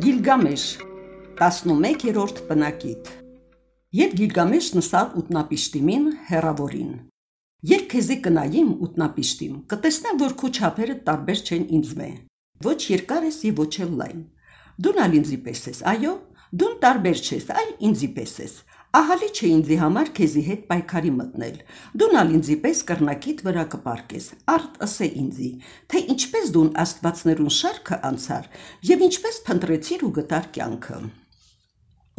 Գիլգամեշ 11-րդ բնակիտ Երբ Գիլգամեշ նստար ուտնապիշտիմին հերավորին Երբ քեզի կնայիմ ուտնապիշտիմ կտեսնեմ որ քո չափերը տարբեր չեն ինձ մե ոչ երկար ես եւ ոչ էլ լայն դու նա ինձի պես ես այո դու տարբեր չես այլ ինձի պես ես Ահալի չէ ինձի համար քեզի հետ պայքարի մտնել։ Դուն ալ ինձի պես կռնակիդ վրա կպարկես։ Արդ ասե ինձի, թե ինչպես դուն աստվածներուն շարքը անցար եւ ինչպես փնտրեցիր ու գտար կյանքը։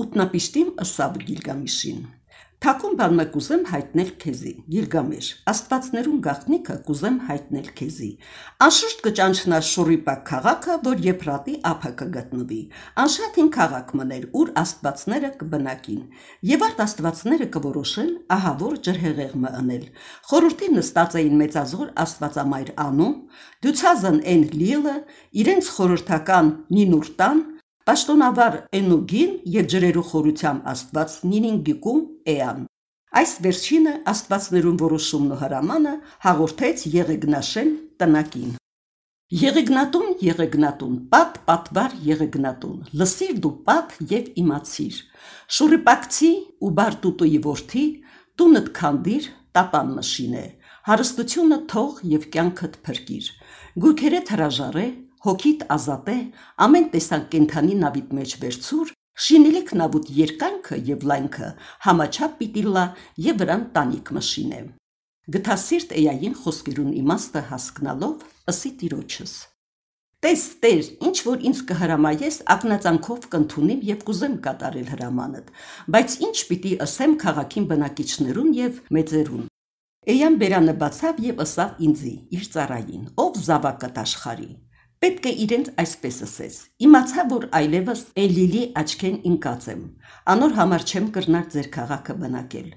Ուտնապիշտիմ ասավ Գիլգամիշին. Թակում բանը կուզեմ հայտնել քեզի։ Գիլգամեշ, աստվածներուն գաղտնիքը կուզեմ հայտնել քեզի։ Անշուշտ կճանչնա Շուրիպա քաղաքը, որ Եփրատի ափը կգտնվի։ Անշատ հին քաղաք մներ, ուր աստվածները կբնակին։ Եվ արդ աստվածները կորոշեն, ահա որ ջրհեղեղը անել։ Խորհրդին նստած էին մեծազոր աստվածամայր անուն, դյուցազն են լիլը, իրենց խորհրդական նինուրտան Պաշտոնաբար Էնուգին եւ ջրերու խորությամբ Աստված Նինինգիկում Էան։ Այս վերջինը Աստվածներուն որոշումն ու հրամանը հաղորդեց Եղեգնաշեն տնակին։ Եղեգնատուն, Եղեգնատուն, պատ, պատվար Եղեգնատուն, լսիր դու պատ եւ իմացիր։ Շուրիպակցի ու բարդուտոյի որդի, տունդ քանդիր, տապան մշին է։ Հարստությունը թող եւ կյանքդ փրկիր։ Գուրքերդ հրաժարե հոգիտ ազատ է, ամեն տեսակ կենթանի նավիտ մեջ վերցուր, շինելիք նավուտ երկանքը եւ լայնքը համաչափ պիտի լա եւ վրան տանիք մշինե։ Գտասիրտ էյային խոսքերուն իմաստը հասկնալով ըսի տիրոջս։ Տես, Տեր, ինչ որ ինձ կհրամայես, ակնածանքով կընթունիմ եւ կուզեմ կատարել հրամանդ, բայց ինչ պիտի ասեմ քաղաքին բնակիչներուն եւ մեծերուն։ Էյան բերանը բացավ եւ ասավ ինձի, իր ծառային, ով զավակ կտաշխարի։ Պետք է իրենց այսպես ասես. Իմացա, որ այլևս Էլիլի աչքեն ինկած եմ։ Անոր համար չեմ կրնար ձեր քաղաքը բնակել։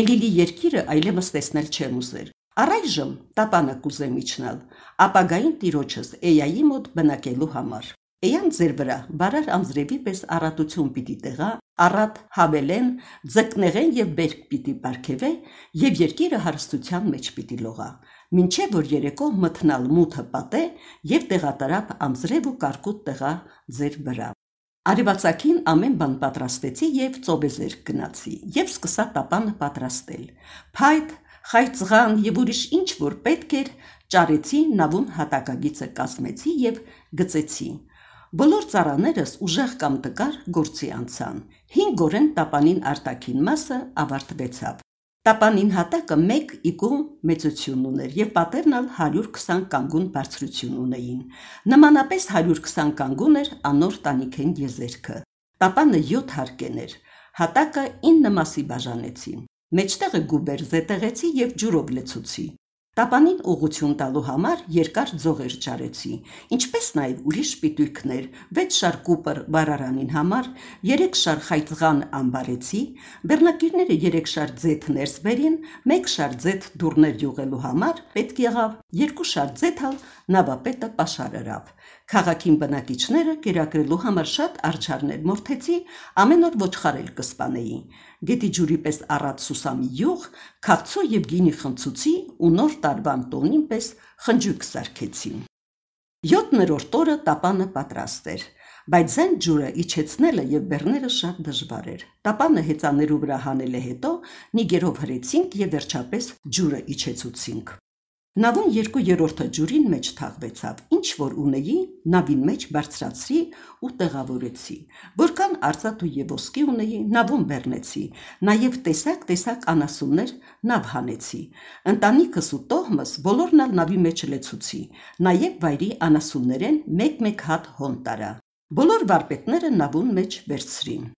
Էլիլի երկիրը այլևս տեսնել չեմ ուզեր։ Առայժմ տապանը կուզեմ իջնալ, ապագային տիրոջս Էյայի մոտ բնակելու համար։ Էյան ձեր վրա բարար անձրևի պես առատություն պիտի տեղա, առատ հավելեն, ձկնեղեն եւ բերք պիտի բարգեվե եւ երկիրը հարստության մեջ պիտի լողա մինչև որ երեկո մթնալ մութը պատե եւ տեղատարապ ամզրև ու կարկուտ տեղա ձեր վրա։ Արևածակին ամեն բան պատրաստեցի եւ ծոբեզեր գնացի եւ սկսա տապանը պատրաստել։ Փայտ, խայծղան եւ ուրիշ ինչ որ պետք էր ճարեցի նավուն հատակագիծը կազմեցի եւ գծեցի։ Բոլոր ծառաներս ուժեղ կամ տկար գործի անցան։ 5 օրեն տապանին արտակին մասը ավարտվեցավ։ Տապանին հատակը մեկ իգում մեծություն ուներ եւ պատերն ալ 120 կանգուն բարձրություն ունեին։ Նմանապես 120 կանգուն էր անոր տանիքեն եզերքը։ Տապանը 7 հարկեն էր։ Հատակը 9 մասի բաժանեցին։ Մեջտեղը գուբեր զետեղեցի եւ ջուրով լեցուցի։ Տապանին ուղություն տալու համար երկար ձողեր ճարեցի, ինչպես նաև ուրիշ պիտույքներ, 6 շար կուպր բարարանին համար, 3 շար խայտղան ամբարեցի, բեռնակիրները 3 շար ձեթ ներսվերին, 1 շար ձեթ դուրներ յուղելու համար պետք եղավ 2 շար ձեթալ նավապետը պաշարարավ։ Քաղաքին բնակիչները կերակրելու համար շատ արջարներ մորթեցի, ամեն օր ոչխարել կսպանեի գետի ջուրի պես առած սուսամի յուղ, քաղցո եւ գինի խնցուցի ու նոր տարվան տոնին պես խնջույք սարքեցին։ 7-րդ օրը տապանը պատրաստ էր, բայց այն ջուրը իջեցնելը եւ բեռները շատ դժվար էր։ Տապանը հեծաներու վրա հանելը հետո նիգերով հրեցինք եւ վերջապես ջուրը իջեցուցինք։ Նավուն երկու երորդը ջուրին մեջ թաղվեցավ, ինչ որ ունեի, նավին մեջ բարձրացրի ու տեղավորեցի։ Որքան արծաթու եւ ոսկի ունեի, նավուն բեռնեցի, նաեւ տեսակ-տեսակ անասուններ նավ հանեցի։ Ընտանիքս ու տոհմս բոլորն ալ նավի մեջ լեցուցի, նաեւ վայրի անասուններեն մեկ-մեկ հատ հոն տարա։ Բոլոր վարպետները նավուն մեջ վերցրին։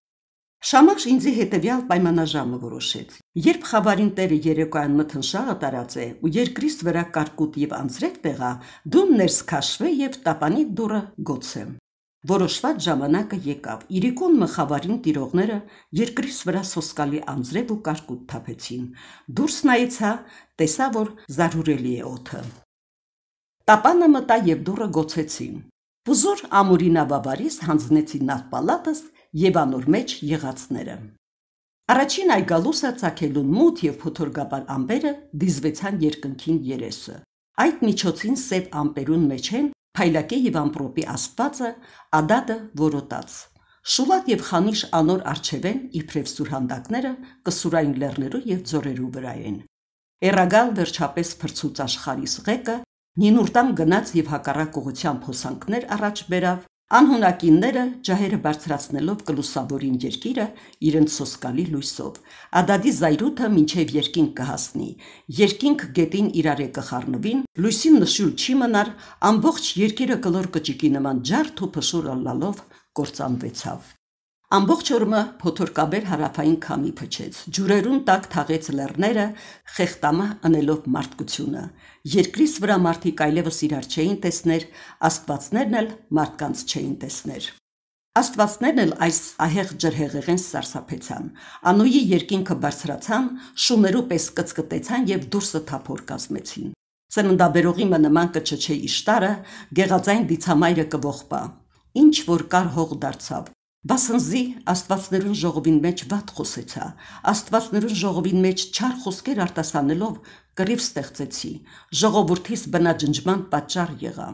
Շամախ ինձի հետևյալ պայմանաժամը որոշեց։ Երբ խավարին տերը երեկոյան մթնշաղը տարած է ու երկրից վրա կարկուտ եւ անձրև տեղա, դու ներս քաշվե եւ տապանի դուրը գոցե։ Որոշված ժամանակը եկավ։ Իրիկոն մխավարին տիրողները երկրից վրա սոսկալի անձրև ու կարկուտ թափեցին։ Դուրս նայեցա, հա, տեսա, որ զարուրելի է օթը։ Տապանը մտա եւ դուրը գոցեցին։ Բուզոր ամուրինավավարից հանձնեցին նախպալատս եւ անոր մեջ եղածները։ Առաջին այգալուսը ցակելուն մութ եւ փոթորգաբար ամբերը դիզվեցան երկնքին երեսը։ Այդ միջոցին սև ամպերուն մեջ են փայլակե եւ ամպրոպի աստվածը ադատը որոտած։ Շուլատ եւ խանիշ անոր արչևեն իբրև սուրհանդակները կսուրային լեռներու եւ ձորերու վրա են։ Էրագալ վերջապես փրծուց աշխարհիս ղեկը Նինուրտան գնաց եւ հակառակ ուղությամբ հոսանքներ առաջ բերավ, Անհունակինները ջահերը բարձրացնելով կլուսավորին երկիրը իրենց սոսկալի լույսով։ Ադադի զայրույթը մինչև երկինք կհասնի։ Երկինք գետին իրար է կխառնվին, լույսին նշուլ չի մնար, ամբողջ երկիրը կլոր կճիկի նման ջարդ ու փշուր ալլալով կործանվեցավ։ Ամբողջ օրը փոթորկաբեր հարավային քամի փչեց։ Ջուրերուն տակ թաղեց լեռները, խեղտամա անելով մարդկությունը։ Երկրից վրա մարդիկ այլևս իրար չէին տեսներ, աստվածներն էլ մարդկանց չէին տեսներ։ Աստվածներն էլ այս ահեղ ջրհեղեղեն սարսափեցան։ Անույի երկինքը բարձրացան, շուներու պես կծկտեցան եւ դուրսը թափոր կազմեցին։ Սննդաբերողի մը նման կչչե իշտարը, գեղածային դիցամայրը կողպա։ Ինչ որ կար հող դարձավ, Բասնզի Աստվածներուն ժողովին մեջ վատ խոսեցա, Աստվածներուն ժողովին մեջ չար խոսքեր արտասանելով կռիվ ստեղծեցի, ժողովրդիս բնաջնջման պատճառ եղա։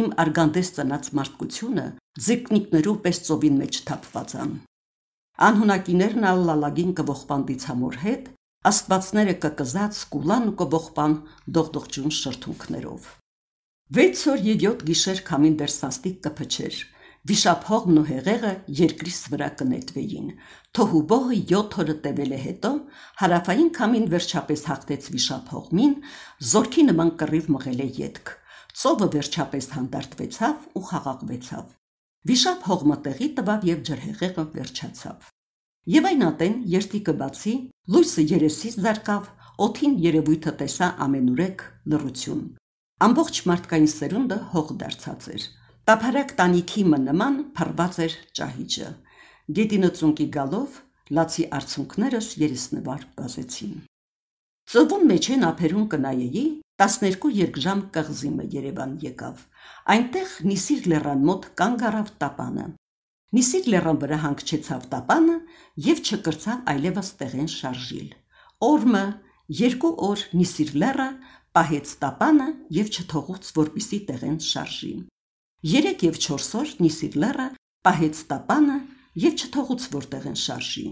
Իմ արգանդես ծնած մարդկությունը ձիկնիկներու պես ծովին մեջ թափվածան։ Անհունակիներն ալլալագին կողպանդից համոր հետ, Աստվածները կկզած կուլան ու կողպան դողդողջուն շրթունքներով։ 6 օր 7 գիշեր քամին դերսաստիկ կփչեր։ Վիշապհողն ու հեղեղը երկրից վրա կնետվեին։ Թոհուբոհը 7 օրը տևել է հետո հարավային քամին վերջապես հաղթեց վիշապհողմին, զորքի նման կռիվ մղել է յետք։ Ծովը վերջապես հանդարտվեցավ ու խաղաղվեցավ։ Վիշապ հողմը տեղի տվավ եւ ջրհեղեղը վերջացավ։ Եվ այն ատեն երթիկը բացի, լույսը երեսից զարկավ, օթին երևույթը տեսա ամենուրեք լռություն։ Ամբողջ մարդկային սերունդը հող դարձած էր։ Տափարակ տանիքի մնման փռված էր ճահիճը։ Գետինոցունքի գալով լացի արցունքներս երեսնվար բազեցին։ Ծովում մեջ են ափերուն կնայեի 12 երկժամ կղզիմը Երևան եկավ։ Այնտեղ Նիսիր լեռան մոտ կանգ առավ տապանը։ Նիսիր լեռան վրա հանգչեցավ տապանը եւ չկրծավ այլևս տեղեն շարժիլ։ Օրմը երկու օր Նիսիր լեռը պահեց տապանը եւ չթողուց որպիսի տեղեն շարժին։ Երեք եւ 4 օր նիսիր լեռը պահեց տապանը եւ չթողուց որտեղ են շարժի։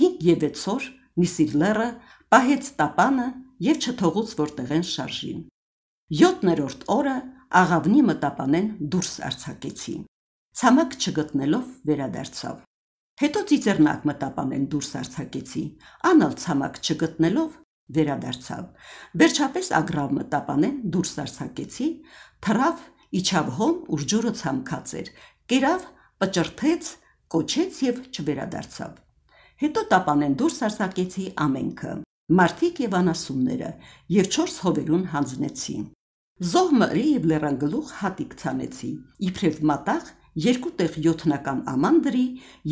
5 եւ 6 օր նիսիր լեռը պահեց տապանը եւ չթողուց որտեղ են շարժի։ 7-րդ օրը աղավնի մտապանեն դուրս արցակեցի։ Ցամաք չգտնելով վերադարձավ։ Հետո ծիծեռնակ մտապանեն դուրս արցակեցի։ Անալ ցամաք չգտնելով վերադարձավ։ Վերջապես ագրավ մտապանեն դուրս արցակեցի, թրավ Իջավ հոն, ուր ջուրը ցամքած էր։ Կերավ, պճրթեց, կոչեց եւ չվերադարձավ։ Հետո տապանեն դուրս արսակեցի ամենքը, մարդիկ եւ անասունները, եւ 4 հովերուն հանձնեցի։ Զոհմը եւ լերանգլուխ հատիկ ցանեցի։ Իբրև մատաղ երկու տեղ յոթնական աման դրի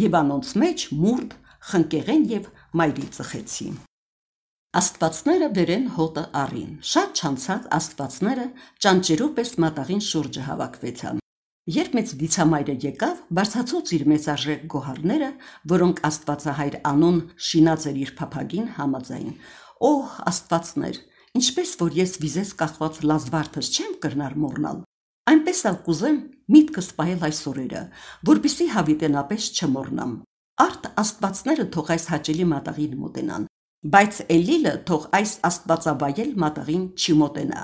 եւ անոնց մեջ մուրդ, խնկեղեն եւ մայրի ծխեցին։ Աստվածները բերեն հոտը առին։ Շատ չանցած աստվածները ճանճերու պես մատաղին շուրջը հավաքվեցան։ Երբ մեծ դիցամայրը եկավ, բարձացուց իր մեծաժեք գոհարները, որոնք աստվածահայր անուն շինած էր իր փափագին համաձայն։ Օհ, աստվածներ, ինչպես որ ես վիզես կախված լազվարդս չեմ կրնար մորնալ, այնպես ալ կուզեմ միտքս պահել այս օրերը, որբիսի հավիտենապես չմորնամ։ Արդ աստվածները թող այս հաճելի մատաղին մոտենան, Բայց Էլիլը թող այս աստվածավայել մատաղին չի մոտենա,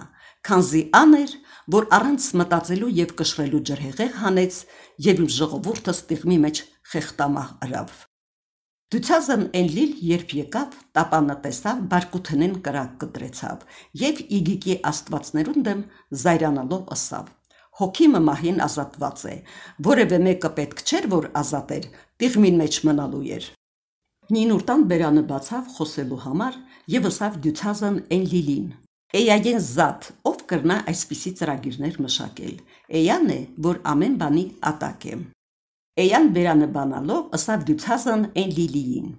քանզի աներ, որ առանց մտածելու եւ կշռելու ջրհեղեղ հանեց եւ իմ ժողովուրդը ստեղմի մեջ խեղտամահ արավ։ Դուցազն Էլիլ երբ եկավ, տապանը տեսավ բարկութենեն կրակ կտրեցավ եւ իգիկի աստվածներուն դեմ զայրանալով ասավ. Հոգի մահին ազատված է, որևէ մեկը պետք չէր որ ազատեր, տիղմին մեջ մնալու էր։ Նինուրտան բերանը բացավ խոսելու համար եւ ըսավ դյուցազն են լիլին։ Էյագեն զատ, ով կրնա այսպիսի ծրագիրներ մշակել։ Էյան է, որ ամեն բանի ատակ է։ Էյան բերանը բանալով ըսավ դյուցազն են լիլիին։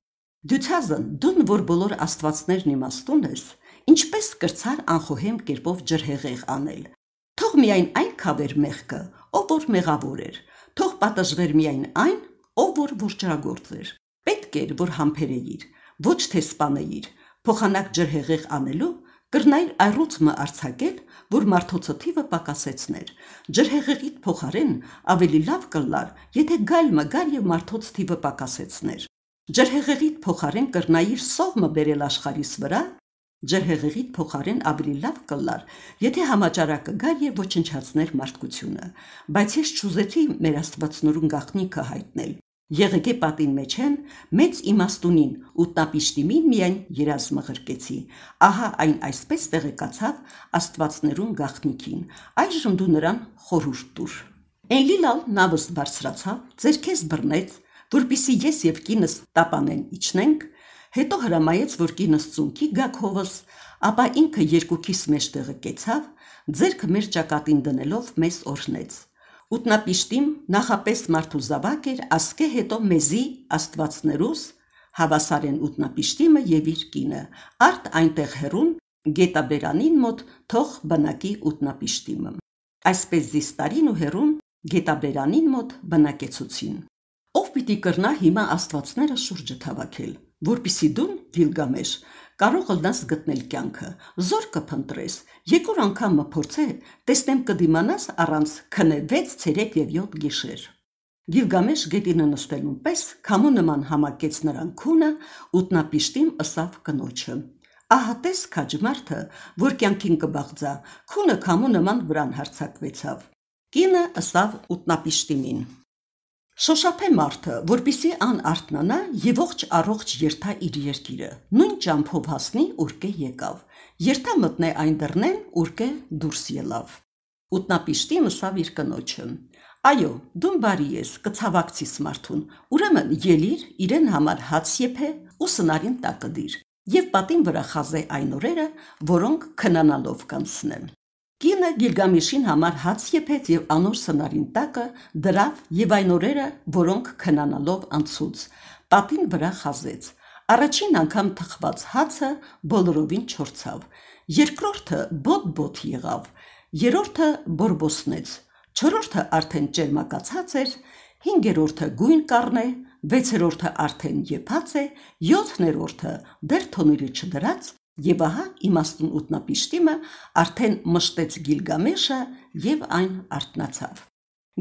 Դյուցազն, դուն որ բոլոր աստվածներն իմաստուն ես, ինչպես կրցար անխոհեմ կերպով ջրհեղեղ անել։ Թող միայն այն քավեր մեղքը, ով որ մեղավոր էր, թող պատժվեր միայն այն, ով որ որջրագործ էր։ Պետք էր, որ համբերեիր, ոչ թե սպանեիր, փոխանակ ջրհեղեղ անելու կրնայր առուցմը արցակել, որ մարդոցոթիվը պակասեցներ։ Ջրհեղեղիտ փոխարեն ավելի լավ կլար, եթե գալմը գար եւ մարդոցոթիվը պակասեցներ։ Ջրհեղեղիտ փոխարեն կրնայիր սովմը բերել աշխարհիս վրա, ջրհեղեղիտ փոխարեն ավելի լավ կլար, եթե համաճարակը գար եւ ոչնչացներ մարդկությունը։ Բայց ես չուզեցի մեր Աստվածնորուն գաղտնիքը հայտնել։ Եղեգե պատին մեջ են մեծ իմաստունին ու տապիշտիմին միայն երազմը ղրկեցի։ Ահա այն այսպես տեղեկացավ աստվածներուն գախնիկին։ Այժմ դու նրան խորհուրդ տուր։ Էլիլալ նավս բարձրացավ, ձերքես բռնեց, որpիսի ես եւ կինս տապանեն իջնենք, հետո հրամայեց, որ կինս ծունքի գակովս, ապա ինքը երկուքիս մեջ տեղեկեցավ, ձերքը մեր ճակատին դնելով մեզ օրհնեց։ Ուտնապիշտիմ նախապես մարդու զավակ էր ասկե հետո մեզի աստվածներուս հավասարեն ուտնապիշտիմը եւ իր կինը արդ այնտեղ հերուն գետաբերանին մոտ թող բնակի ուտնապիշտիմը այսպես զիստարին ու հերուն գետաբերանին մոտ բնակեցուցին ով պիտի կրնա հիմա աստվածները շուրջը թավակել որpիսի դուն գիլգամեշ կարող լաս գտնել կյանքը, զոր կփնտրես, երկու անգամ մփորձե, տեսնեմ կդիմանաս առանց քնե 6, ցերեկ եւ 7 գիշեր։ Գիվգամեշ գետինը նստելուն պես քամու նման համակեց նրան քունը, ուտնապիշտին ըսավ կնոջը։ Ահա տես քաջմարտը, որ կյանքին կբաղձա, քունը քամու նման վրան հարցակվեցավ։ Կինը ըսավ ուտնապիշտիմին։ Շոշափե մարդը, որբիսի ան արտնանա եւ ողջ առողջ երթա իր երկիրը, նույն ճամփով հասնի ուրկե եկավ։ Երթա մտնե այն դռնեն, ուրկե դուրս ելավ։ Ուտնապիշտի մսավ իր կնոջը։ Այո, դուն բարի ես, կցավակցիս մարդուն։ Ուրեմն ելիր իրեն համար հաց եփե ու սնարին տակը դիր։ Եվ պատին վրա խազե այն օրերը, որոնք քնանալով կանցնեն։ Կինը Գիլգամիշին համար հաց եփեց եւ անոր սնարին տակը դրավ եւ այն օրերը, որոնք քնանալով անցուց, պատին վրա խազեց։ Առաջին անգամ թխված հացը բոլորովին չորցավ։ Երկրորդը բոտ-բոտ եղավ, երրորդը բորբոսնեց, չորրորդը արդեն ջերմակացած էր, հինգերորդը գույն կառն է, վեցերորդը արդեն եփած է, յոթներորդը դեռ թոնելի չդրած Եվ ահա իմաստուն ուտնապիշտիմը արդեն մշտեց Գիլգամեշը եւ այն արտնացավ։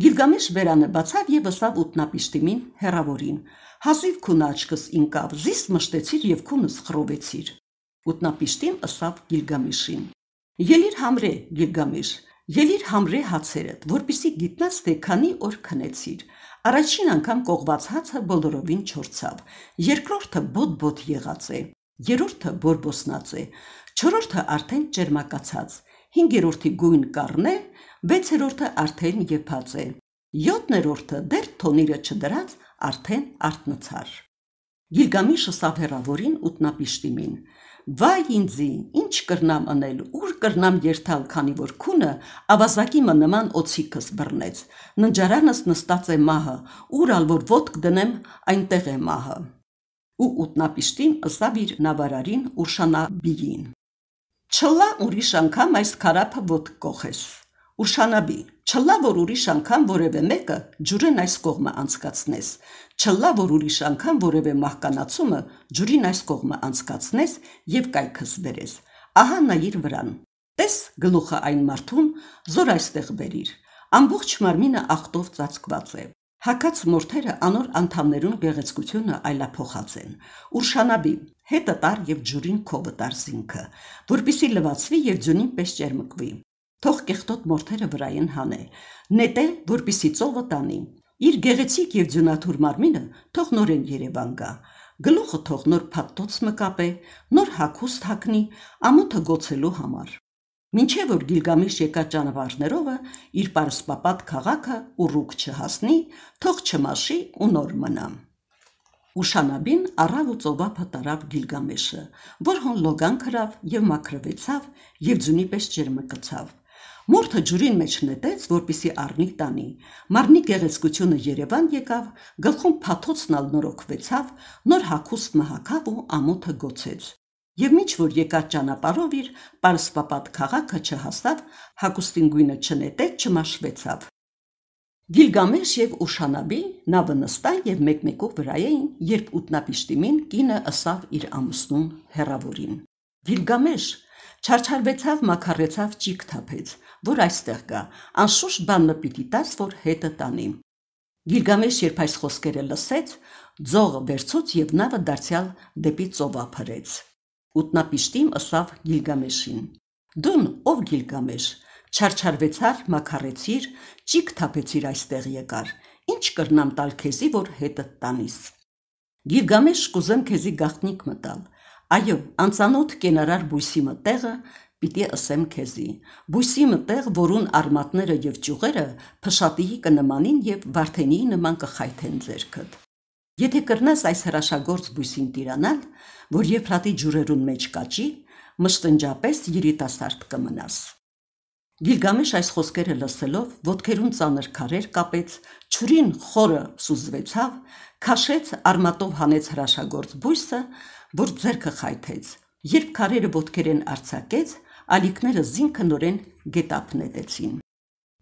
Գիլգամեշ վերանը բացավ եւ ըսավ ուտնապիշտիմին հերավորին։ Հազիվ քուն աչքս ինկավ, զիս մշտեցիր եւ քունս խրովեցիր։ Ուտնապիշտին ըսավ Գիլգամեշին։ Ելիր համրե Գիլգամեշ, ելիր համրե հացերդ, որpիսի գիտնաս թե քանի օր քնեցիր։ Առաջին անգամ կողված հացը բոլորովին չորցավ։ Երկրորդը բոտ-բոտ եղած է երրորդը բորբոսնած է, չորրորդը արդեն ջերմակացած, հինգերորդի գույն կառն է, վեցերորդը արդեն եփած է, յոթերորդը դեռ թոնիրը չդրած, արդեն արտնցար։ Գիլգամիշը սավհերավորին ուտնապիշտիմին։ Վայ ինձի, ինչ կրնամ անել, ուր կրնամ երթալ, քանի որ քունը ավազակի մը նման օցիկս բռնեց։ Ննջարանս նստած է մահը, ուր ալ որ ոդկ դնեմ, այնտեղ է մահը ու ուտնապիշտին ըսավ իր նավարարին Ուրշանաբիին։ Չլա ուրիշ անգամ այս քարափը ոտ կողես։ Ուրշանաբի, չլա որ ուրիշ անգամ որևէ մեկը ջուրն այս կողմը անցկացնես։ Չլա որ ուրիշ անգամ որևէ մահկանացումը ջուրին այս կողմը անցկացնես եւ կայքս բերես։ Ահա նա իր վրան։ Տես գլուխը այն մարդուն զոր այստեղ բերիր։ Ամբողջ մարմինը աղտով ծածկված է։ Հակած մորթերը անոր անդամներուն գեղեցկությունը այլափոխած են։ Ուրշանաբի հետը տար եւ ջուրին կոբը տար զինքը, որբիսի լվացվի եւ ջունին պես ճերմկվի։ Թող կեղտոտ մորթերը վրայեն հանել, նետել, որբիսի ծովը տանի։ Իր գեղեցիկ եւ ջունաթուր մարմինը թող նորեն Երևան գա։ Գլուխը թող նոր փաթոց մկապե, նոր հակուստ հակնի, ամոթը գոցելու համար։ Մինչև որ Գիլգամեշ եկած ճանապարհներովը իր պարսպապատ քաղաքը ուռուկ չհասնի, թող չմաշի ու նոր մնա։ Ուշանաբին առավ ու ծովափ հտարավ Գիլգամեշը, որ հոն լոգան քրավ եւ մաքրվեցավ եւ ձունի պես ջերմկացավ։ Մորթը ջուրին մեջ նետեց, որպիսի առնի տանի։ Մարնի գեղեցկությունը Երևան եկավ, գլխում փաթոցն ալ նորոգվեցավ, նոր հակուստ մհակավ ու ամոթը գոցեց։ Եվ միջ որ եկած ճանապարով իր Պարսպապատ քաղաքը չհասավ, հագուստին գույնը չնետեց, չմաշվեցավ։ Գիլգամեշ եւ Ուշանաբի նա վնստան եւ մեկ-մեկով վրա էին, երբ ուտնապիշտիմին կինը ըսավ իր ամուսնուն հերավորին։ Գիլգամեշ Չարչարվեցավ, մակարեցավ, ճիկ թափեց, որ այստեղ գա։ Անշուշտ բանը պիտի տաս, որ հետը տանի։ Գիլգամեշ երբ այս խոսքերը լսեց, ձողը վերցուց եւ նավը դարձյալ դեպի ծովափրեց։ Ուտնապիշտիմ ըսավ Գիլգամեշին։ Դուն ով Գիլգամեշ, չարչարվեցար, մակարեցիր, ճիկ թափեցիր այստեղ եկար։ Ինչ կրնամ տալ քեզի, որ հետը տանիս։ Գիլգամեշ կուզեմ քեզի գախտնիկ մտալ։ Այո, անծանոթ կենարար բույսի մտեղը պիտի ասեմ քեզի։ Բույսի մտեղ, որուն արմատները եւ ճյուղերը փշատիի կնմանին եւ վարդենիի նման կխայթեն ձերքդ։ Եթե կրնես այս հրաշագործ բույսին տիրանալ, որ Եփրատի ջուրերուն մեջ կաճի, մշտնջապես երիտասարդ կմնաս։ Գիլգամեշ այս խոսքերը լսելով, ոտքերուն ծանր քարեր կապեց, ճուրին խորը սուզվեցավ, քաշեց արմատով հանեց հրաշագործ բույսը, որ ձերքը խայթեց։ Երբ քարերը ոտքերեն արցակեց, ալիքները զինքնորեն գետապնետեցին։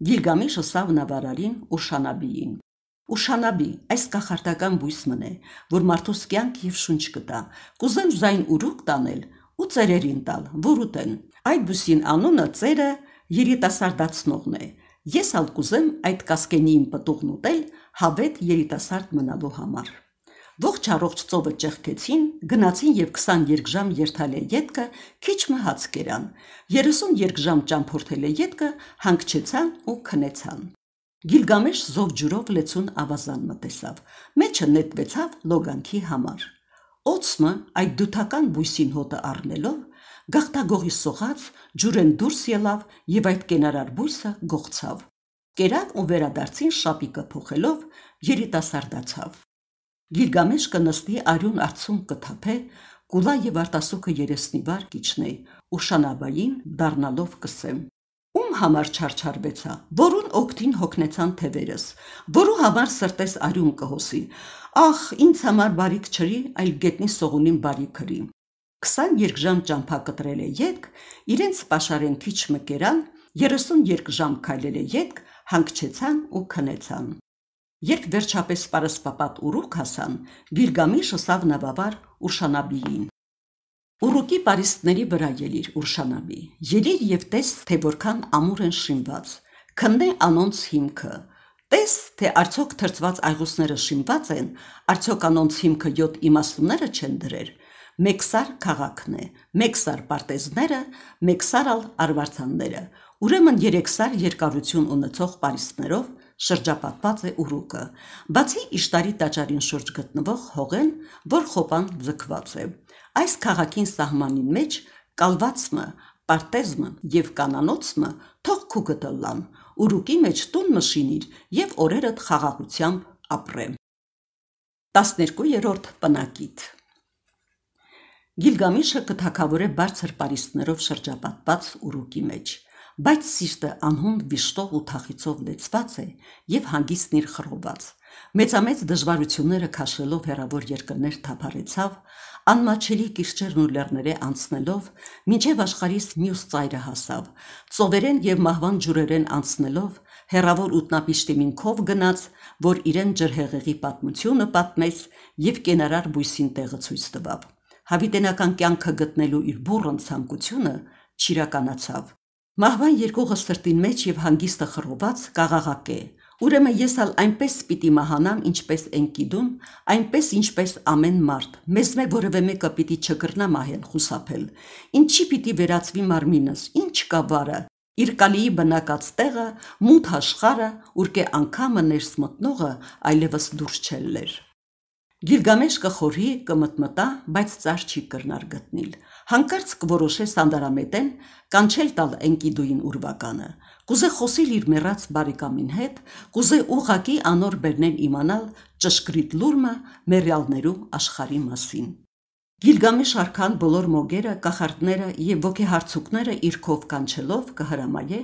Գիլգամեշը սավ նավարարին ու շանաբիին։ Ուշանաբի այս կախարդական բույս մնե, որ մարդուս կյանք եւ շունչ կտա։ Կուզեմ զայն ուրուք տանել ու ծերերին տալ, որ ուտեն։ Այդ բույսին անունը ծերը երիտասարդացնողն է։ Ես ալ կուզեմ այդ կասկենիին պտուղն ուտել հավետ երիտասարդ մնալու համար։ Ողջ առողջ ծովը ճեղքեցին, գնացին եւ 20 երկժամ երթալե յետքը քիչ մը հաց կերան։ 30 երկժամ ճամփորդելե յետքը հանգչեցան ու քնեցան։ Գիլգամեշ զով ջուրով լեցուն ավազան մտեսավ։ Մեջը նետվեցավ լոգանքի համար։ Օծմը այդ դութական բույսին հոտը առնելով գախտագողի սողաց ջուրեն դուրս ելավ եւ այդ կենարար բույսը գողցավ։ Կերավ ու վերադարձին շապիկը փոխելով երիտասարդացավ։ Գիլգամեշ կնստի արյուն արցուն կթափե, կուլա եւ արտասուքը երեսնիվար կիչնեի, ու շանաբային դառնալով կսեմ։ Ում համար չարչարվեցա, որուն օգտին հոգնեցան թևերս, որու համար սրտես արյուն կհոսի։ Ախ, ինձ համար բարիք չրի, այլ գետնի սողունին բարի քրի։ 22 ժամ ճամփա կտրել է եկ, իրենց պաշարեն քիչ մկերան, 32 ժամ քայլել է եկ, հանգչեցան ու քնեցան։ Երբ վերջապես պարսպապատ ուռուք հասան, Գիլգամիշը սավ նավավար Ուրշանաբիին։ Ուռուկի Փարիսների վրա ելիր Ուրշանամի։ Ելիր եւ տես, թե որքան ամուր են շինված։ Քննե անոնց հիմքը։ Տես, թե արդյոք թրծված այգուսները շինված են, արդյոք անոնց հիմքը 7 իմաստունները չեն դրեր։ Մեքսար քաղաքն է, մեքսար պարտեզները, մեքսարալ արվարձանները։ Ուրեմն 3 սար երկարություն ունեցող Փարիսներով շրջապատված է Ուրուկը։ Բացի Իշտարի տաճարին շուրջ գտնվող հողեն, որ խոպան ձգված է։ Այս քաղաքին սահմանին մեջ կալվածմը, պարտեզմը եւ կանանոցմը թող քու գտլան, ուրուկի մեջ տուն մշինիր եւ օրերդ խաղաղությամբ ապրեմ։ 12-րդ պնակիտ Գիլգամիշը կթակավոր է բարձր պարիսպներով շրջապատված ուրուկի մեջ բայց սիրտը անհուն վիշտով ու թախիցով լեցված է եւ հանգիստն իր խռոված։ Մեծամեծ դժվարությունները քաշելով հերավոր երկրներ թափարեցավ, անմաչելի կիրճերն ու լեռները անցնելով, մինչև աշխարհիս մյուս ծայրը հասավ։ Ծովերեն եւ մահվան ջուրերեն անցնելով, հերավոր ուտնապիշտի մինքով գնաց, որ իրեն ջրհեղեղի պատմությունը պատմեց եւ կենարար բույսին տեղը ցույց տվավ։ Հավիտենական կյանքը գտնելու իր բուրըն ցանկությունը չիրականացավ։ Մահվան երկողը սրտին մեջ եւ հանգիստը խռոված կաղաղակ է։ Ուրեմն ես ալ այնպես պիտի մահանամ, ինչպես Էնկիդում, այնպես ինչպես ամեն մարդ։ Մեզ մե որևէ մեկը պիտի չկրնա մահել, խուսափել։ Ինչի պիտի վերածվի մարմինս, ինչ կա վարը։ Իր կալիի բնակած տեղը, մութ աշխարը, ուրկե անգամը ներս մտնողը այլևս դուրս չելներ։ Գիլգամեշ կխորհի, կմտմտա, բայց ծար չի կրնար գտնիլ։ Հանկարծ կորոշե սանդարամետեն կանչել տալ Էնկիդուին ուրվականը։ Կուզե խոսել իր մեռած բարեկամին հետ, կուզե ուղակի անոր բերնեն իմանալ ճշգրիտ լուրմը մեռյալներու աշխարհի մասին։ Գիլգամեշ արքան բոլոր մոգերը, կախարդները եւ ոգեհարցուկները իր կով կանչելով կհրամայե,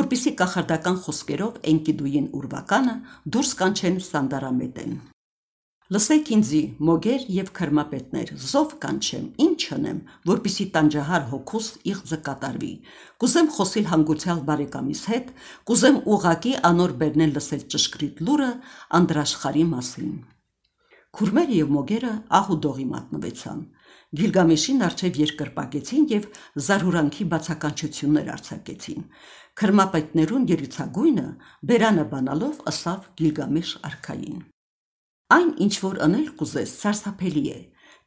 որբիսի կախարդական խոսքերով Էնկիդուին ուրվականը դուրս կանչեն Սանդարամետեն։ Լսեք ինձի, մոգեր եւ քրմապետներ, զով կանչեմ, ինչ անեմ, որpիսի տանջահար հոգուս իղձը կատարվի։ Կուզեմ խոսիլ հանգուցյալ բարեկամիս հետ, կուզեմ ուղակի անոր բերնել լսել ճշգրիտ լուրը անդրաշխարի մասին։ Քուրմերը եւ մոգերը ահուդողի մատնվեցան։ Գիլգամեշին արչև երկրպագեցին եւ զարհուրանքի բացականչություններ արձակեցին։ Քրմապետներուն երիցագույնը բերանը բանալով ըսավ Գիլգամեշ արքային։ Այն ինչ որ անել կուզես, սարսափելի է։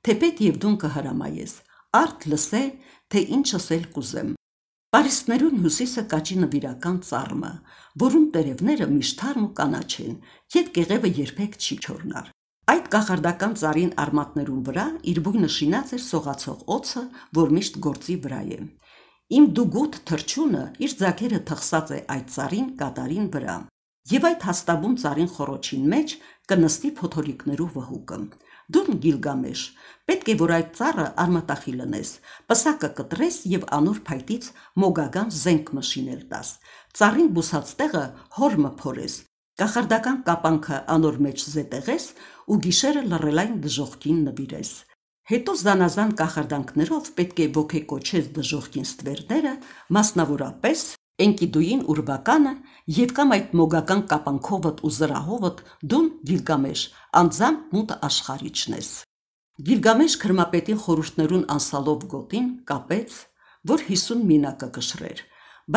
Թեպետ եւ դուն կհրամայես։ Արդ լսե, թե ինչ ասել կուզեմ։ Պարիսներուն հյուսիսը կաճի նվիրական ծառմը, որում տերևները միշտ թարմ ու կանաչ են, եւ կեղևը երբեք չի չորնար։ Այդ կախարդական ծառին արմատներուն վրա իր բույնը շինած էր սողացող օծը, որ միշտ գործի վրա է։ Իմ դուգուտ թրջունը իր ձակերը թխսած է այդ ծառին կատարին վրա եւ այդ հաստաբուն царին խորոչին մեջ կնստի փոթորիկներու վհուկը։ Դուն Գիլգամեշ, պետք է որ այդ царը արմատախի լնես, պսակը կտրես եւ անոր փայտից մոգական զենք մշինել տաս։ Царին բուսած տեղը հոր մփորես, կախարդական կապանքը անոր մեջ զետեղես ու գիշերը լռելայն դժողքին նվիրես։ Հետո զանազան կախարդանքներով պետք է ոգեկոչես դժողքին ստվերները, մասնավորապես Էնկիդուին ուրբականը եւ կամ այդ մոգական կապանքովդ ու զրահովդ դուն Գիլգամեշ անձամբ մուտը աշխարիչն ես։ Գիլգամեշ քրմապետին խորհուրդներուն անսալով գոտին կապեց, որ 50 մինա կկշռեր,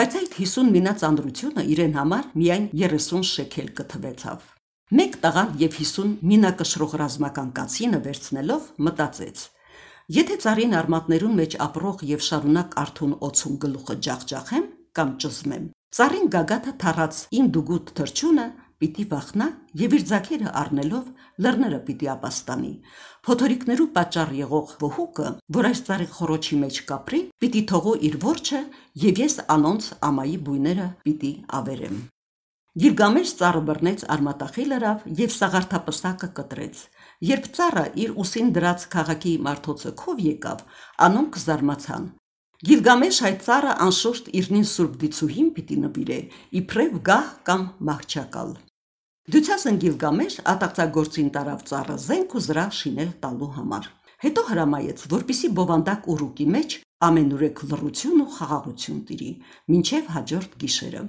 բայց այդ 50 մինաց անդրությունը իրեն համար միայն 30 շեկել կթվեցավ։ Մեկ տղան եւ 50 մինա կշռող ռազմական կացինը վերցնելով մտածեց. Եթե ցարին արմատներուն մեջ ապրող եւ շարունակ արթուն օծուն գլուխը ջախջախեմ, կամ ճզմ եմ։ Ծառին գագաթը թարած ինդուգուտ թրջունը պիտի վախնա եւ իր ձակերը առնելով լեռները պիտի ապաստանի։ Փոթորիկներու պատճառ եղող ոհուկը, որ այս ծառի խորոչի մեջ կապրի, պիտի թողո իր որջը եւ ես անոնց ամայի բույները պիտի ավերեմ։ Գիլգամեշ ծառը բռնեց արմատախի լրավ եւ սաղարթապսակը կտրեց։ Երբ ծառը իր ուսին դրած քաղաքի մարդոցը քով եկավ, անոնք զարմացան։ Գիլգամեշ այդ цаրը անշուշտ իրնին սուրբ դիցուհին պիտի նվիրե, իբրև գահ կամ մահճակալ։ Դուցասն Գիլգամեշ ատակցագործին տարավ цаրը զենք ու զրա շինել տալու համար։ Հետո հրամայեց, որpիսի բովանդակ ուռուկի մեջ ամենուրեք լռություն ու խաղաղություն տիրի, ինչև հաջորդ գիշերը։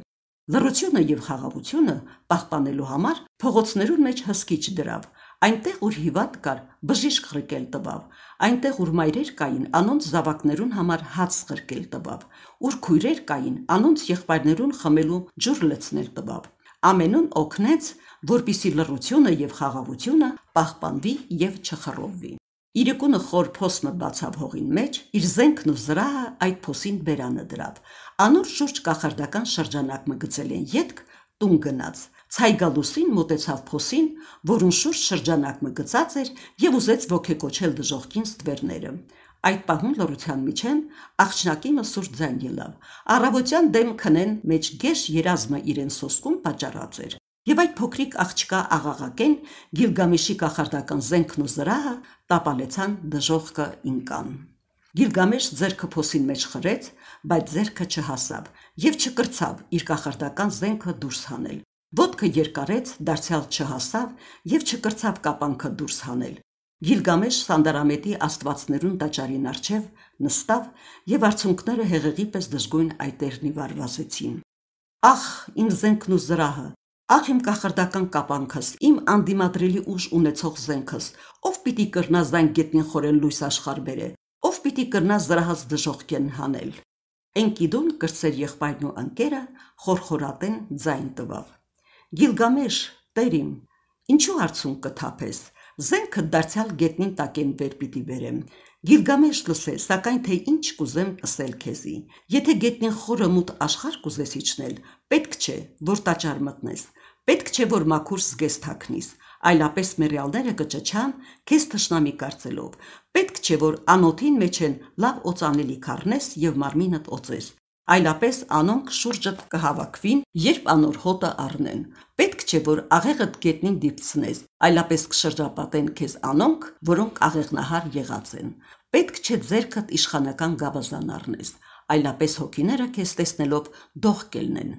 Լռությունը եւ խաղաղությունը պահպանելու համար փողոցներուն մեջ հսկիչ դրավ, Այնտեղ որ հիվատ կար, բժիշկ ղրկել տվավ, այնտեղ որ մայրեր կային, անոնց զավակներուն համար հաց ղրկել տվավ, ուր քույրեր կային, անոնց եղբայրներուն խմելու ջուր լցնել տվավ։ Ամենուն օգնեց, որpիսի լրությունը եւ խաղաղությունը պահպանվի եւ չխռովվի։ Իրիկունը խոր փոսմը բացավ հողին մեջ, իր զենքն ու զրահը այդ փոսին բերանը դրավ։ Անոր շուրջ կախարդական շրջանակ մը գցել են յետք, տուն գնաց։ Ցայգալուսին մտեցավ փոսին, որուն շուրջ շրջանակը գծած էր եւ ուզեց ողքեգոչել դժողքին ստվերները։ Այդ պահուն լրության միջեն աղջնակինը սուրտ ձայն ելավ։ Առավոտյան դեմ քնեն մեջ գեշ երազմը իրեն սոսկում պատճառած էր։ Եվ այդ փոքրիկ աղջկա աղաղակեն Գիլգամեշի կախարդական զենքն ու զրահը տապալեցան դժողքը ինքան։ Գիլգամեշ ձերքը փոսին մեջ խրեց, բայց ձերքը չհասավ եւ չկրծավ իր կախարդական զենքը դուրս հանել։ Ոտքը երկարեց, դարձյալ չհասավ եւ չկրծավ կապանքը դուրս հանել։ Գիլգամեշ Սանդարամետի աստվածներուն տաճարին արչև նստավ եւ արցունքները հեղեղի պես դժգույն այտերնի վարվազեցին։ Ախ, իմ զենքն ու զրահը, ախ իմ կախարդական կապանքս, իմ անդիմադրելի ուժ ունեցող զենքս, ով պիտի կրնա զայն գետնին խորեն լույս աշխարհ բերե, ով պիտի կրնա զրահած դժողքեն հանել։ Էնկիդոն կրծեր եղբայրն ու ընկերը խորխորատեն ձայն տվավ։ Գիլգամեշ, տերիմ, ինչու արցունք կթափես։ Զենքը դարձյալ գետնին տակեն վեր պիտի բերեմ։ Գիլգամեշ լսե, սակայն թե ինչ կուզեմ ասել քեզի։ Եթե գետնին խորը մութ աշխարհ կուզես իջնել, պետք չէ, որ տաճար մտնես։ Պետք չէ, որ մաքուր զգես թաքնիս, այլապես մերյալները կճճան քեզ թշնամի կարծելով։ Պետք չէ, որ անոթին մեջ են լավ օծանելի կառնես եւ մարմինդ օծես այլապես անոնք շուրջդ կհավաքվին, երբ անոր հոտը առնեն։ Պետք չէ, որ աղեղդ գետնին դիպցնես, այլապես կշրջապատեն քեզ անոնք, որոնք աղեղնահար եղած են։ Պետք չէ ձերքդ իշխանական գավազան առնես, այլապես հոգիները քեզ տեսնելով դող կելնեն։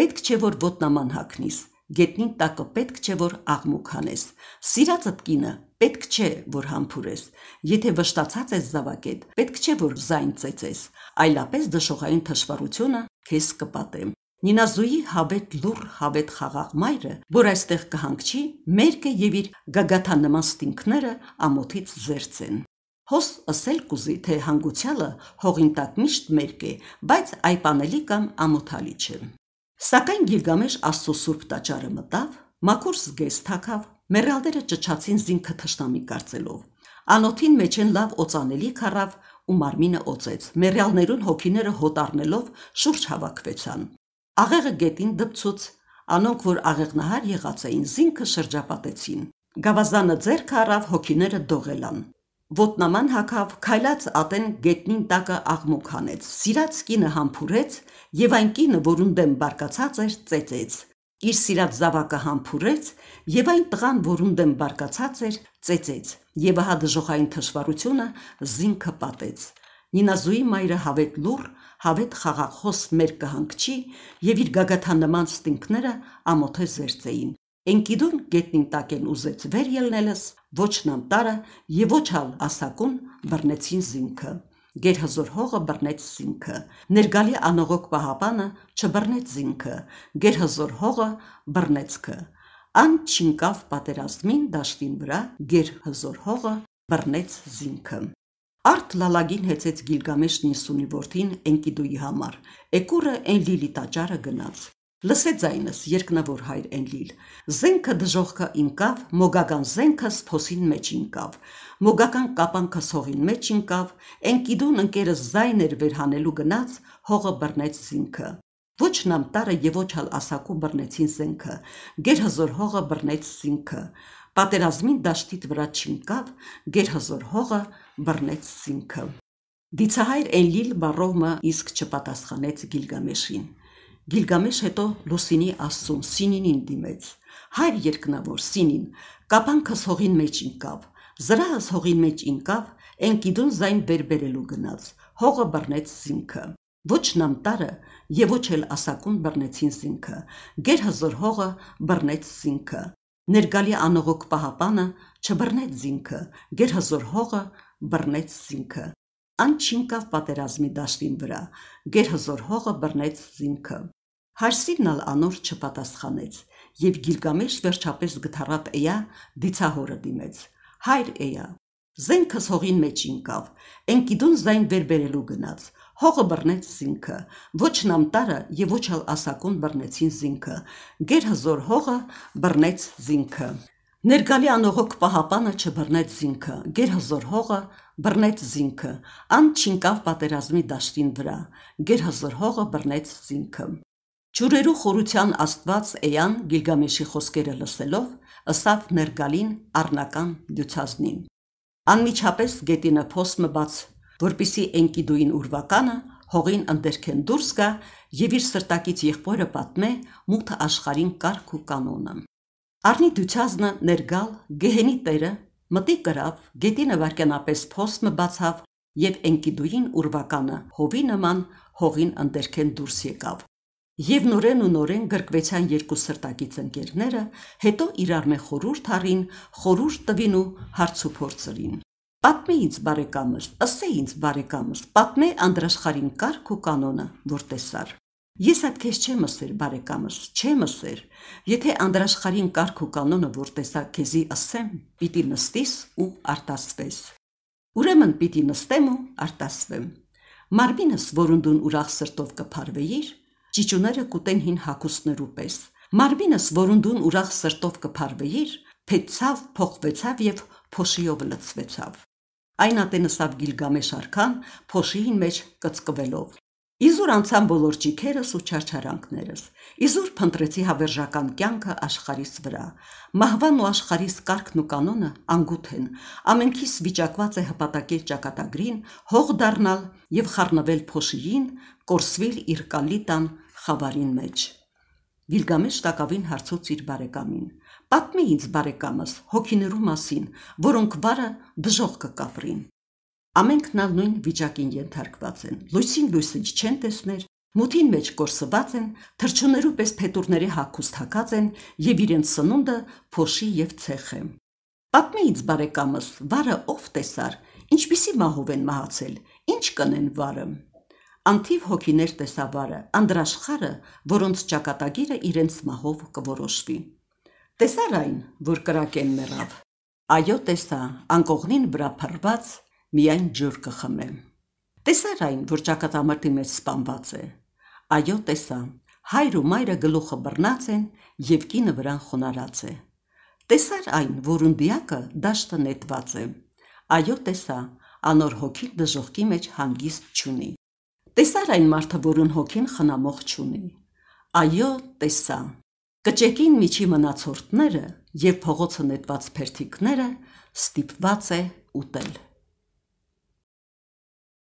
Պետք չէ, որ ոտնաման հակնիս, գետնին տակը պետք չէ որ աղմուկ հանես սիրածդ կինը պետք չէ որ համբուրես եթե վշտացած ես զավակետ պետք չէ որ զայն ծեծես այլապես դժողային թշվառությունը քեզ կպատեմ։ Նինազույի հավետ լուր հավետ խաղաղ մայրը, որ այստեղ կհանգչի, մերկը եւ իր գագաթանման ստինքները ամոթից զերծեն։ Հոս ասել կուզի, թե հանգուցյալը հողին տակ միշտ մերկ է, բայց այպանելի կամ ամոթալի չէ։ Սակայն Գիլգամեշ Աստծո Սուրբ տաճարը մտավ, մաքուր զգես թակավ, մեռալները ճճացին զինքը թշնամի կարծելով։ Անոթին մեջ են լավ օծանելի քարավ, ու մարմինը օծեց։ Մերյալներուն հոգիները հոտարնելով շուրջ հավաքվեցան։ Աղեղը գետին դպցուց, անոնք որ աղեղնահար եղած էին, զինքը շրջապատեցին։ Գավազանը ձերք առավ հոգիները դողելան։ Ոտնաման հակավ, քայլած ատեն գետնին տակը աղմուկ հանեց։ Սիրած կինը համբուրեց եւ այն կինը, որուն դեմ բարկացած էր, ծեծեց։ Իր սիրած զավակը համբուրեց եւ այն տղան, որուն դեմ բարկացած էր, ծեծեց։ Եվ ահա դժոխային թշվառությունը զինքը պատեց։ Նինազուի մայրը հավետ լուր, հավետ խաղախոս մեր կհանգչի եւ իր գագաթան նման ստինքները ամոթե զերծեին։ Ենկիդուն գետնին տակեն ուզեց վեր ելնելս, ոչ նամտարը եւ ոչ հալ ասակուն բռնեցին զինքը։ Գերհզոր հողը բռնեց զինքը։ Ներգալի անողոք պահապանը չբռնեց զինքը։ Գերհզոր հողը բռնեցքը։ Ան չինկավ պատերազմին դաշտին վրա գերհզոր հողը բռնեց զինքը։ Արտ լալագին հեծեց գիլգամեշ նիսունի որդին ենկիդույի համար։ Եկուրը են լիլի տաճարը գնաց լսեց այնս երկնավոր հայր Էնլիլ։ Զենքը դժողքը ինկավ, մոգական զենքը սփոսին մեջ ինկավ։ Մոգական կապանքը սողին մեջ ինկավ, Էնկիդուն ընկերս զայներ վերհանելու գնաց, հողը բռնեց զինքը։ Ոչ նամտարը եւ ոչ հալ ասակու բռնեցին զենքը։ Գերհզոր հողը բռնեց զինքը։ Պատերազմին դաշտիտ վրա չինկավ, գերհզոր հողը բռնեց զինքը։ Դիցահայր Էնլիլ Բարովը իսկ չպատասխանեց Գիլգամեշին։ Գիլգամեշ հետո Լուսինի աստծուն Սինինին դիմեց։ Հայր երկնավոր Սինին կապանքս հողին մեջ ընկավ։ Զրահս հողին մեջ ընկավ, այն գիդուն զայն բերբերելու գնաց։ Հողը բռնեց զինքը։ Ոչ նամտարը եւ ոչ էլ ասակուն բռնեցին զինքը։ Գեր հզոր հողը բռնեց զինքը։ Ներգալի անողոք պահապանը չբռնեց զինքը։ Գեր հզոր հողը բռնեց զինքը։ Անչինկավ պատերազմի դաշտին վրա։ Գեր հզոր հողը բռնեց զինքը։ Հարսիրն ալ անոր չպատասխանեց, եւ Գիլգամեշ վերջապես գթառատ էյա դիցահորը դիմեց. Հայր էյա, Զենքս հողին մեջ ինկավ, ենքիդուն զայն վերբերելու գնաց, հողը բռնեց զինքը, ոչ նամտարը և ոչ ալ ասակուն բռնեցին զինքը, գեր հզոր հողը բռնեց զինքը։ Ներգալի անողոք պահապանը չբռնեց զինքը, գեր հզոր հողը բռնեց զինքը, ան չինկավ պատերազմի դաշտին վրա, գեր հզոր հողը բռնեց զինքը։ Ջուրերու խորության Աստված Էյան Գիլգամեշի խոսքերը լսելով, ըսավ ներգալին առնական դյուցազնին։ Անմիջապես գետինը փոսմը բաց, որբիսի Էնկիդուին ուրվականը հողին ընդերքեն դուրս գա եւ իր սրտակից եղբորը պատմե մութ աշխարհին կարգ ու կանոնը։ Արնի դյուցազնը ներգալ գեհենի տերը մտի գրավ, գետինը վարկանապես փոսմը բացավ եւ Էնկիդուին ուրվականը հովի նման հողին ընդերքեն դուրս եկավ։ Եվ նորեն ու նորեն գրկվեցան երկու սրտակից ընկերները, հետո իրար մե խորուրդ առին, խորուրդ տվին ու հարցուփորձրին։ Պատմե ինձ բարեկամս, ասե ինձ բարեկամս, պատմե անդրաշխարին կարգ ու կանոնը, որ տեսար։ Ես այդ քեզ չեմ ասեր բարեկամս, չեմ ասեր։ Եթե անդրաշխարին կարգ ու կանոնը որ տեսա քեզի ասեմ, պիտի նստիս ու արտասվես։ Ուրեմն պիտի նստեմ ու արտասվեմ։ Մարմինս, որունդուն ուրախ սրտով կփարվեիր, ճիճուները կուտեն հին հագուստներու պես։ Մարմինս, որոնդուն ուրախ սրտով կփարվեիր, փեցավ, փոխվեցավ եւ փոշիով լցվեցավ։ Այն ատենսավ Գիլգամեշ արքան փոշիին մեջ կծկվելով։ Իզուր անցան բոլոր ճիքերս ու չարչարանքներս։ Իզուր փնտրեցի հավերժական կյանքը աշխարհիս վրա։ Մահվան ու աշխարհիս կարգն ու կանոնը անգութ են։ Ամենքիս վիճակված է հպատակել ճակատագրին, հող դառնալ եւ խառնվել փոշիին, կորսվել իր կալի տան խավարին մեջ։ Գիլգամեշ տակավին հարցուց իր բարեկամին. «Պատմի ինձ բարեկամս հոգիներու մասին, որոնք վարը դժող կկապրին»։ Ամենքն ալ նույն վիճակին ենթարկված են։ Լույսին լույսը չեն տեսներ, մութին մեջ կորսված են, թրջուներու պես փետուրների հակուստ հակած են եւ իրենց սնունդը փոշի եւ ցեխ է։ Պատմի ինձ բարեկամս, վարը ով տեսար, ինչպիսի մահով են մահացել, ինչ կնեն վարը։ Անթիվ հոգիներ տեսաբարը, անդրաշխարը, որոնց ճակատագիրը իրենց մահով կորոշվի։ Տեսար այն, որ կրակեն մեռավ։ Այո, տեսա, անկողնին վրա փռված միայն ջուր կխմեմ։ Տեսար այն, որ ճակատամարտի մեջ սպանված է։ Այո, տեսա, հայր ու մայրը գլուխը բռնած են եւ կինը վրան խոնարած է։ Տեսար այն, որ ունդիակը դաշտը նետված է։ Այո, տեսա, անոր հոգին դժողքի մեջ հանգիստ չունի։ Տեսար այն մարդը, որն հոգին խնամող չունի։ Այո, տեսա։ Կճեկին միջի մնացորդները եւ փողոցը նետված փերթիկները ստիպված է ուտել։